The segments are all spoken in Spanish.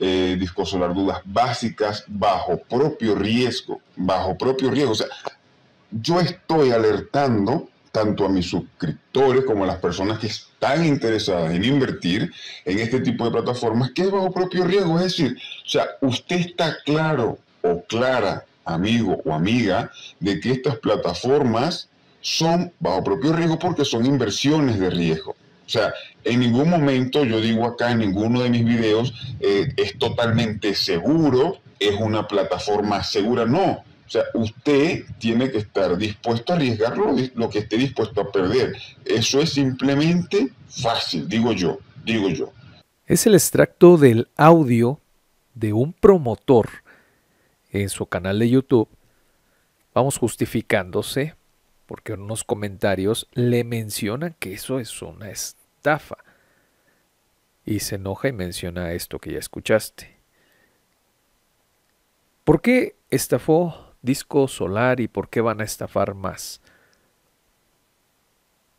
eh, discosolar dudas básicas bajo propio riesgo, bajo propio riesgo. O sea, yo estoy alertando tanto a mis suscriptores como a las personas que están interesadas en invertir en este tipo de plataformas, que es bajo propio riesgo. Es decir, o sea, usted está claro o clara, amigo o amiga, de que estas plataformas son bajo propio riesgo porque son inversiones de riesgo. O sea, en ningún momento yo digo acá en ninguno de mis videos eh, es totalmente seguro, es una plataforma segura, no. O sea, usted tiene que estar dispuesto a arriesgar lo, que esté dispuesto a perder. Eso es simplemente fácil, digo yo, digo yo. Es el extracto del audio de un promotor en su canal de YouTube, vamos justificándose, porque en unos comentarios le mencionan que eso es una estafa. Y se enoja y menciona esto que ya escuchaste. ¿Por qué estafó Disco Solar y por qué van a estafar más?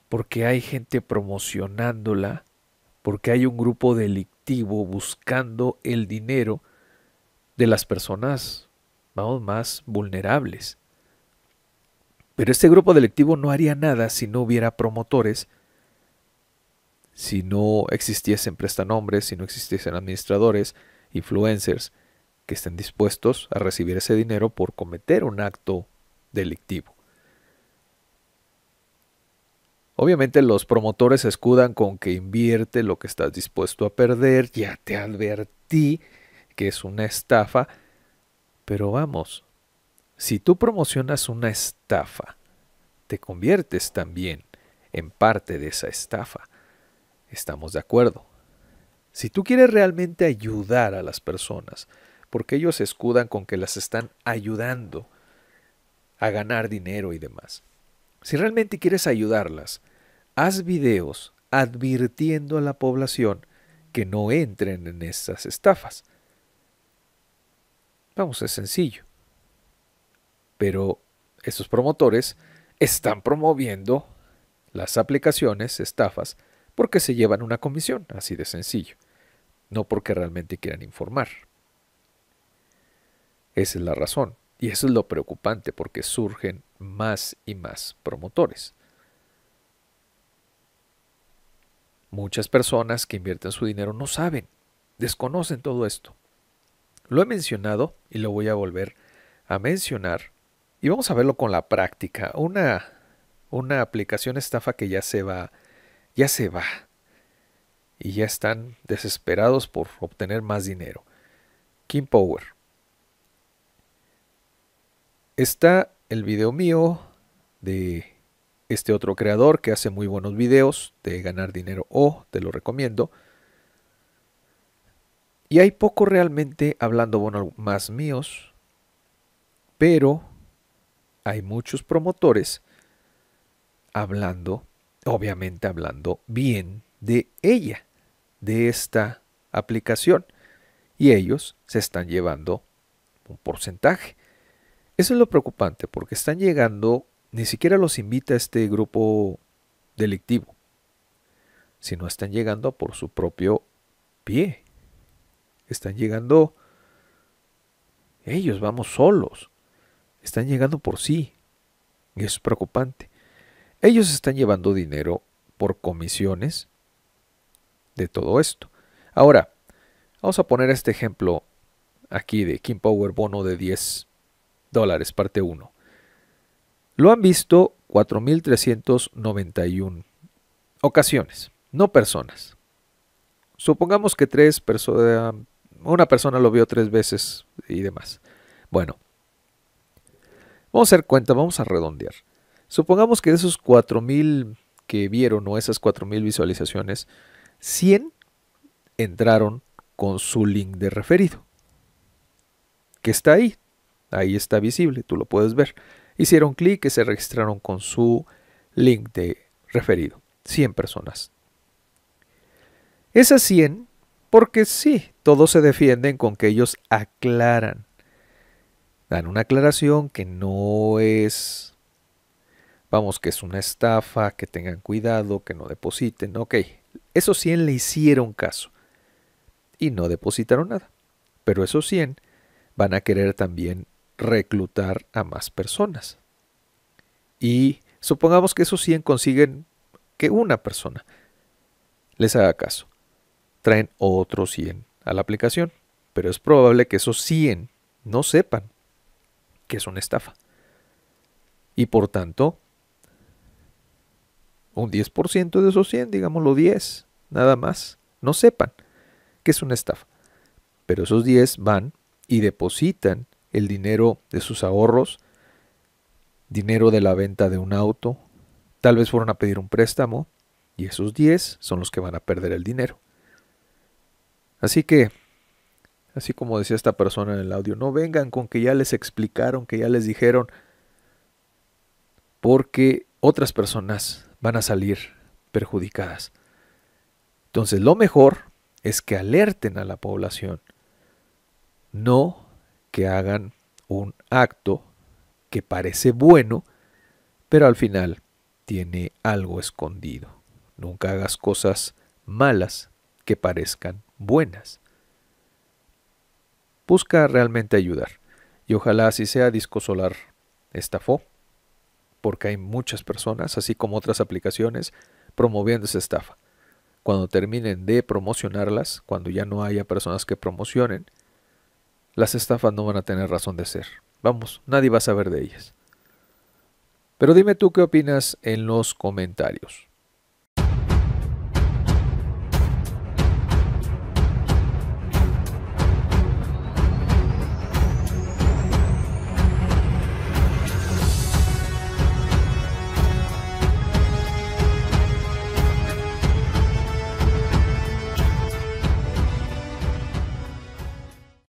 Porque hay gente promocionándola, porque hay un grupo delictivo buscando el dinero de las personas más vulnerables. Pero este grupo delictivo no haría nada si no hubiera promotores si no existiesen prestanombres, si no existiesen administradores, influencers, que estén dispuestos a recibir ese dinero por cometer un acto delictivo. Obviamente los promotores escudan con que invierte lo que estás dispuesto a perder, ya te advertí que es una estafa, pero vamos, si tú promocionas una estafa, te conviertes también en parte de esa estafa estamos de acuerdo. Si tú quieres realmente ayudar a las personas, porque ellos escudan con que las están ayudando a ganar dinero y demás. Si realmente quieres ayudarlas, haz videos advirtiendo a la población que no entren en esas estafas. Vamos, es sencillo. Pero estos promotores están promoviendo las aplicaciones, estafas, porque se llevan una comisión, así de sencillo, no porque realmente quieran informar. Esa es la razón, y eso es lo preocupante, porque surgen más y más promotores. Muchas personas que invierten su dinero no saben, desconocen todo esto. Lo he mencionado y lo voy a volver a mencionar. Y vamos a verlo con la práctica. Una, una aplicación estafa que ya se va ya se va. Y ya están desesperados por obtener más dinero. Kim Power. Está el video mío de este otro creador que hace muy buenos videos de ganar dinero o, te lo recomiendo. Y hay poco realmente hablando más míos, pero hay muchos promotores hablando obviamente hablando bien de ella, de esta aplicación. Y ellos se están llevando un porcentaje. Eso es lo preocupante, porque están llegando, ni siquiera los invita este grupo delictivo, sino están llegando por su propio pie. Están llegando, ellos vamos solos, están llegando por sí. Y eso es preocupante. Ellos están llevando dinero por comisiones de todo esto. Ahora, vamos a poner este ejemplo aquí de King Power bono de 10 dólares, parte 1. Lo han visto 4.391 ocasiones, no personas. Supongamos que tres personas, eh, una persona lo vio tres veces y demás. Bueno, vamos a hacer cuenta, vamos a redondear. Supongamos que de esos 4.000 que vieron o esas 4.000 visualizaciones, 100 entraron con su link de referido, que está ahí, ahí está visible, tú lo puedes ver. Hicieron clic y se registraron con su link de referido, 100 personas. Esas 100, porque sí, todos se defienden con que ellos aclaran, dan una aclaración que no es vamos, que es una estafa, que tengan cuidado, que no depositen, ok. Esos 100 le hicieron caso y no depositaron nada. Pero esos 100 van a querer también reclutar a más personas. Y supongamos que esos 100 consiguen que una persona les haga caso. Traen otros 100 a la aplicación, pero es probable que esos 100 no sepan que es una estafa. Y por tanto, un 10% de esos 100, digámoslo 10, nada más, no sepan que es una estafa. Pero esos 10 van y depositan el dinero de sus ahorros, dinero de la venta de un auto, tal vez fueron a pedir un préstamo y esos 10 son los que van a perder el dinero. Así que, así como decía esta persona en el audio, no vengan con que ya les explicaron, que ya les dijeron, porque otras personas van a salir perjudicadas. Entonces lo mejor es que alerten a la población, no que hagan un acto que parece bueno, pero al final tiene algo escondido. Nunca hagas cosas malas que parezcan buenas. Busca realmente ayudar y ojalá así sea Disco Solar estafó porque hay muchas personas, así como otras aplicaciones, promoviendo esa estafa. Cuando terminen de promocionarlas, cuando ya no haya personas que promocionen, las estafas no van a tener razón de ser. Vamos, nadie va a saber de ellas. Pero dime tú qué opinas en los comentarios.